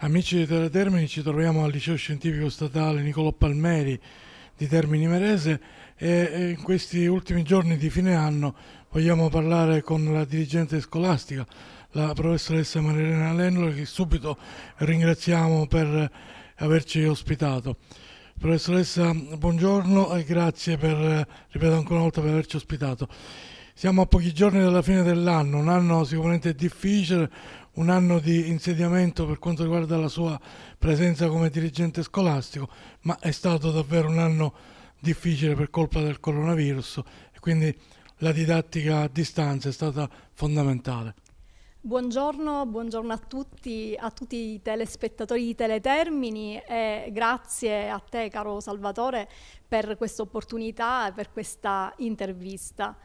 Amici di Terra Termini, ci troviamo al Liceo Scientifico Statale Niccolò Palmeri di Termini Merese e eh, in questi ultimi giorni di fine anno vogliamo parlare con la dirigente scolastica, la professoressa Marilena Lennola, che subito ringraziamo per eh, averci ospitato. Professoressa, buongiorno e grazie per, eh, ripeto ancora una volta, per averci ospitato siamo a pochi giorni dalla fine dell'anno, un anno sicuramente difficile, un anno di insediamento per quanto riguarda la sua presenza come dirigente scolastico, ma è stato davvero un anno difficile per colpa del coronavirus e quindi la didattica a distanza è stata fondamentale. Buongiorno, buongiorno a tutti, a tutti i telespettatori di Teletermini e grazie a te caro Salvatore per questa opportunità e per questa intervista.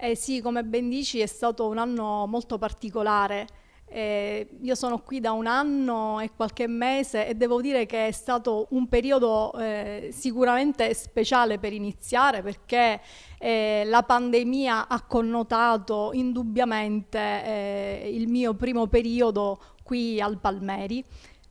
Eh sì, come ben dici è stato un anno molto particolare. Eh, io sono qui da un anno e qualche mese e devo dire che è stato un periodo eh, sicuramente speciale per iniziare perché eh, la pandemia ha connotato indubbiamente eh, il mio primo periodo qui al Palmeri.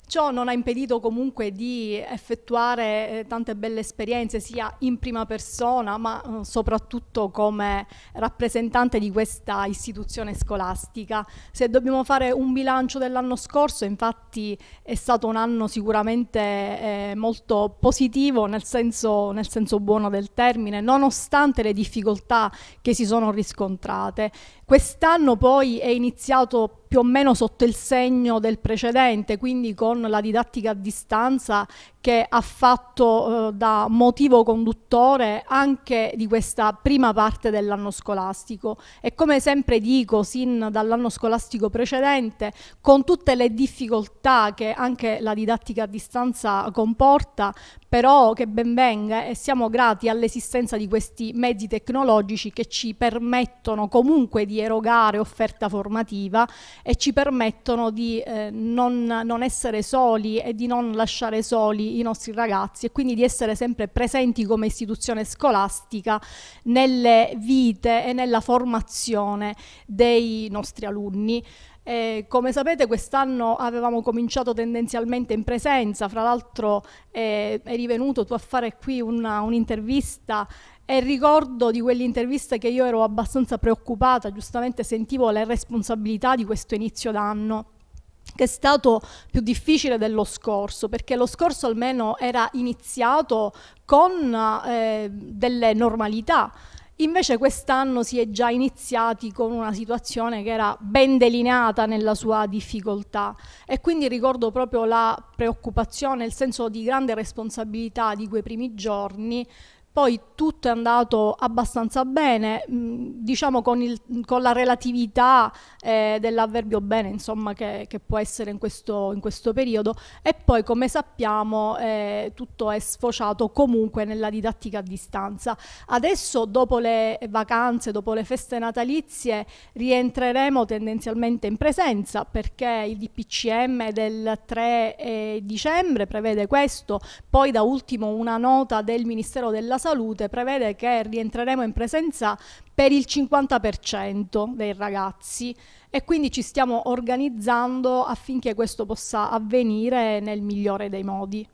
Ciò non ha impedito comunque di effettuare eh, tante belle esperienze sia in prima persona ma eh, soprattutto come rappresentante di questa istituzione scolastica. Se dobbiamo fare un bilancio dell'anno scorso infatti è stato un anno sicuramente eh, molto positivo nel senso, nel senso buono del termine nonostante le difficoltà che si sono riscontrate. Quest'anno poi è iniziato più o meno sotto il segno del precedente, quindi con la didattica a distanza che ha fatto eh, da motivo conduttore anche di questa prima parte dell'anno scolastico e come sempre dico sin dall'anno scolastico precedente con tutte le difficoltà che anche la didattica a distanza comporta però che ben venga e siamo grati all'esistenza di questi mezzi tecnologici che ci permettono comunque di erogare offerta formativa e ci permettono di eh, non, non essere soli e di non lasciare soli i nostri ragazzi e quindi di essere sempre presenti come istituzione scolastica nelle vite e nella formazione dei nostri alunni. Eh, come sapete quest'anno avevamo cominciato tendenzialmente in presenza, fra l'altro eh, eri venuto tu a fare qui un'intervista e ricordo di quell'intervista che io ero abbastanza preoccupata, giustamente sentivo le responsabilità di questo inizio d'anno che è stato più difficile dello scorso, perché lo scorso almeno era iniziato con eh, delle normalità, Invece quest'anno si è già iniziati con una situazione che era ben delineata nella sua difficoltà e quindi ricordo proprio la preoccupazione, il senso di grande responsabilità di quei primi giorni poi tutto è andato abbastanza bene, mm, diciamo con, il, con, la relatività eh, dell'avverbio bene, insomma, che, che, può essere in questo, in questo periodo. E poi, come sappiamo, eh, tutto è sfociato comunque nella didattica a distanza. Adesso, dopo le vacanze, dopo le feste natalizie, rientreremo tendenzialmente in presenza perché il DPCM del 3 eh, dicembre prevede questo. Poi, da ultimo, una nota del Ministero della Salute salute prevede che rientreremo in presenza per il 50% dei ragazzi e quindi ci stiamo organizzando affinché questo possa avvenire nel migliore dei modi.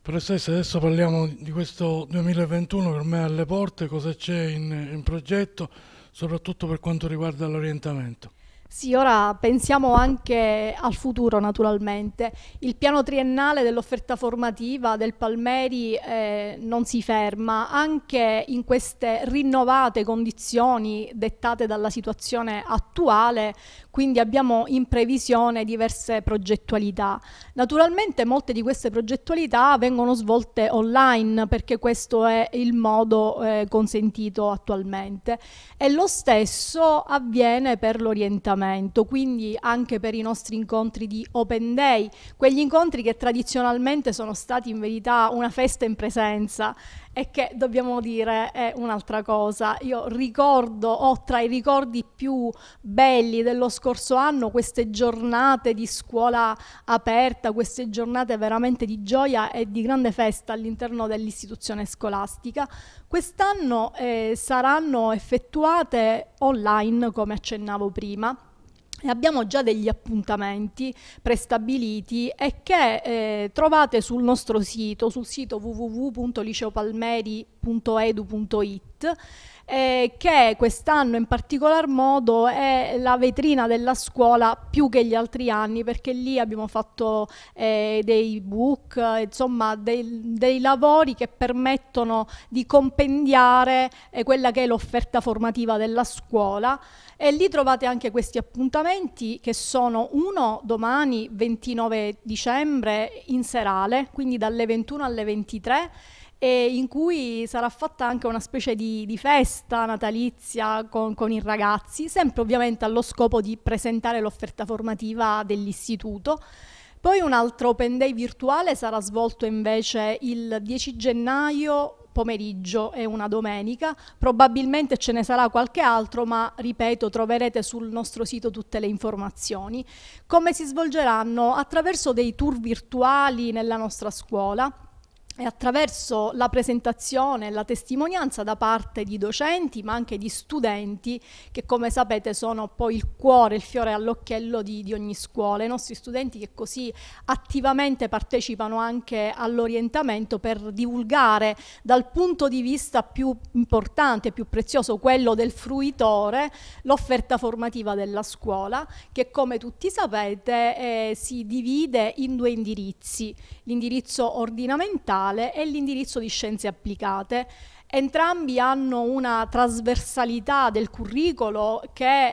Professoressa, adesso parliamo di questo 2021 per me alle porte, cosa c'è in, in progetto, soprattutto per quanto riguarda l'orientamento. Sì, ora pensiamo anche al futuro naturalmente. Il piano triennale dell'offerta formativa del Palmeri eh, non si ferma, anche in queste rinnovate condizioni dettate dalla situazione attuale quindi abbiamo in previsione diverse progettualità. Naturalmente molte di queste progettualità vengono svolte online perché questo è il modo eh, consentito attualmente e lo stesso avviene per l'orientamento, quindi anche per i nostri incontri di Open Day, quegli incontri che tradizionalmente sono stati in verità una festa in presenza e che dobbiamo dire è un'altra cosa. Io ricordo, ho tra i ricordi più belli dello scorso anno queste giornate di scuola aperta, queste giornate veramente di gioia e di grande festa all'interno dell'istituzione scolastica. Quest'anno eh, saranno effettuate online, come accennavo prima abbiamo già degli appuntamenti prestabiliti e che eh, trovate sul nostro sito, sul sito www.liceopalmeri.edu.it eh, che quest'anno in particolar modo è la vetrina della scuola più che gli altri anni perché lì abbiamo fatto eh, dei book, insomma dei, dei, lavori che permettono di compendiare eh, quella che è l'offerta formativa della scuola e lì trovate anche questi appuntamenti eventi che sono uno domani 29 dicembre in serale, quindi dalle 21 alle 23 in cui sarà fatta anche una specie di, di festa natalizia con, con, i ragazzi, sempre ovviamente allo scopo di presentare l'offerta formativa dell'istituto. Poi un altro open day virtuale sarà svolto invece il 10 gennaio pomeriggio e una domenica, probabilmente ce ne sarà qualche altro, ma ripeto, troverete sul nostro sito tutte le informazioni. Come si svolgeranno? Attraverso dei tour virtuali nella nostra scuola, e attraverso la presentazione e la testimonianza da parte di docenti ma anche di studenti che come sapete sono poi il cuore, il fiore all'occhiello di, di, ogni scuola, i nostri studenti che così attivamente partecipano anche all'orientamento per divulgare dal punto di vista più importante, più prezioso, quello del fruitore, l'offerta formativa della scuola che come tutti sapete eh, si divide in due indirizzi, l'indirizzo ordinamentale Mentale e l'indirizzo di Scienze Applicate. Entrambi hanno una trasversalità del curriculum che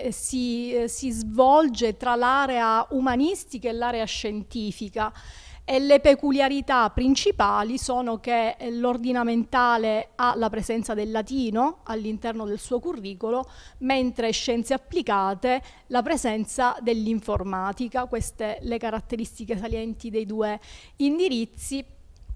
eh, si, si svolge tra l'area umanistica e l'area scientifica e le peculiarità principali sono che eh, l'ordinamentale ha la presenza del latino all'interno del suo curriculum, mentre scienze applicate la presenza dell'informatica, queste le caratteristiche salienti dei due indirizzi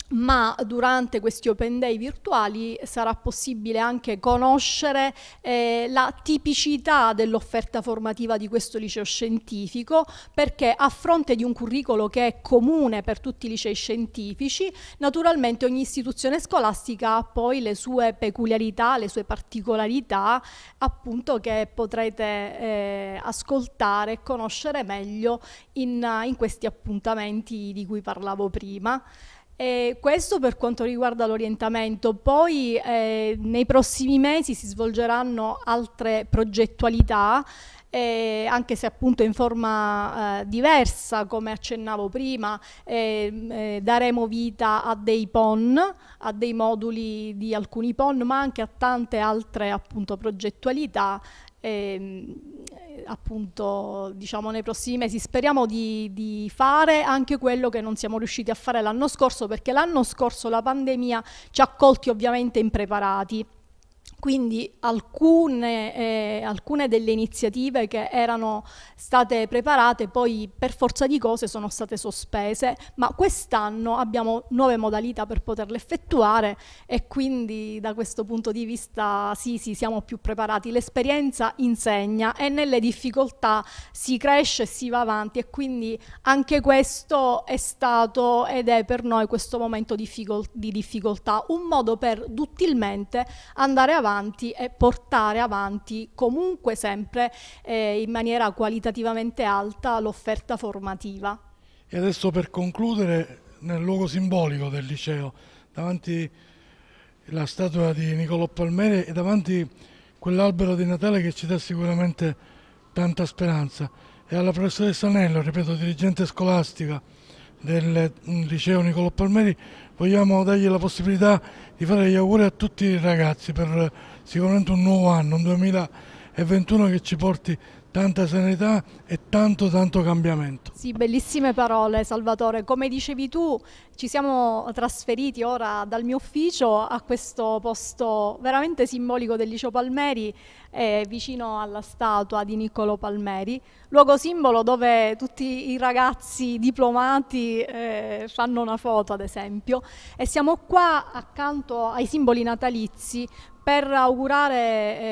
ma durante questi open day virtuali sarà possibile anche conoscere eh, la tipicità dell'offerta formativa di questo liceo scientifico perché a fronte di un curriculum che è comune per tutti i licei scientifici naturalmente ogni istituzione scolastica ha poi le sue peculiarità, le sue particolarità appunto che potrete eh, ascoltare e conoscere meglio in, in questi appuntamenti di cui parlavo prima. Eh, questo per quanto riguarda l'orientamento, poi eh, nei prossimi mesi si svolgeranno altre progettualità, eh, anche se appunto in forma eh, diversa, come accennavo prima, ehm, eh, daremo vita a dei PON, a dei moduli di alcuni PON, ma anche a tante altre appunto progettualità ehm, appunto diciamo nei prossimi mesi speriamo di, di, fare anche quello che non siamo riusciti a fare l'anno scorso perché l'anno scorso la pandemia ci ha colti ovviamente impreparati quindi alcune, eh, alcune, delle iniziative che erano state preparate poi per forza di cose sono state sospese, ma quest'anno abbiamo nuove modalità per poterle effettuare e quindi da questo punto di vista sì, sì, siamo più preparati. L'esperienza insegna e nelle difficoltà si cresce e si va avanti e quindi anche questo è stato ed è per noi questo momento di difficoltà, un modo per duttilmente andare avanti avanti e portare avanti comunque sempre eh, in maniera qualitativamente alta l'offerta formativa. E adesso per concludere nel luogo simbolico del liceo, davanti alla statua di Niccolò Palmeri e davanti quell'albero di Natale che ci dà sicuramente tanta speranza. E alla professoressa Nello, ripeto, dirigente scolastica, del mm, liceo Nicolo Palmeri vogliamo dargli la possibilità di fare gli auguri a tutti i ragazzi per eh, sicuramente un nuovo anno, un 2021 che ci porti tanta sanità e tanto tanto cambiamento. Sì, bellissime parole Salvatore, come dicevi tu ci siamo trasferiti ora dal mio ufficio a questo posto veramente simbolico del Liceo Palmeri eh, vicino alla statua di Niccolo Palmeri, luogo simbolo dove tutti i ragazzi diplomati eh, fanno una foto ad esempio e siamo qua accanto ai simboli natalizi per augurare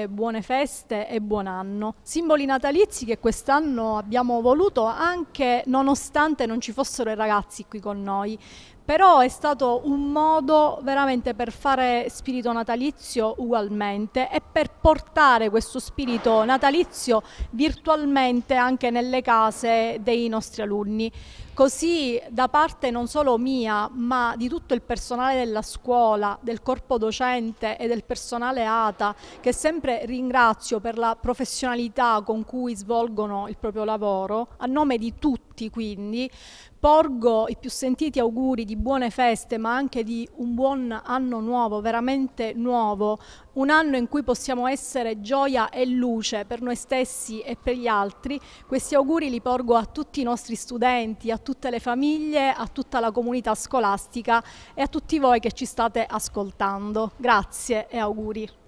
eh, buone feste e buon anno. Simboli natalizi che quest'anno abbiamo voluto anche nonostante non ci fossero i ragazzi qui con noi, però è stato un modo veramente per fare spirito natalizio ugualmente e per portare questo spirito natalizio virtualmente anche nelle case dei nostri alunni. Così da parte non solo mia, ma di tutto il personale della scuola, del corpo docente e del personale ATA, che sempre ringrazio per la professionalità con cui svolgono il proprio lavoro, a nome di tutti quindi, porgo i più sentiti auguri di buone feste, ma anche di un buon anno nuovo, veramente nuovo, un anno in cui possiamo essere gioia e luce per noi stessi e per gli altri. Questi auguri li porgo a tutti i nostri studenti, a tutte le famiglie, a tutta la comunità scolastica e a tutti voi che ci state ascoltando. Grazie e auguri.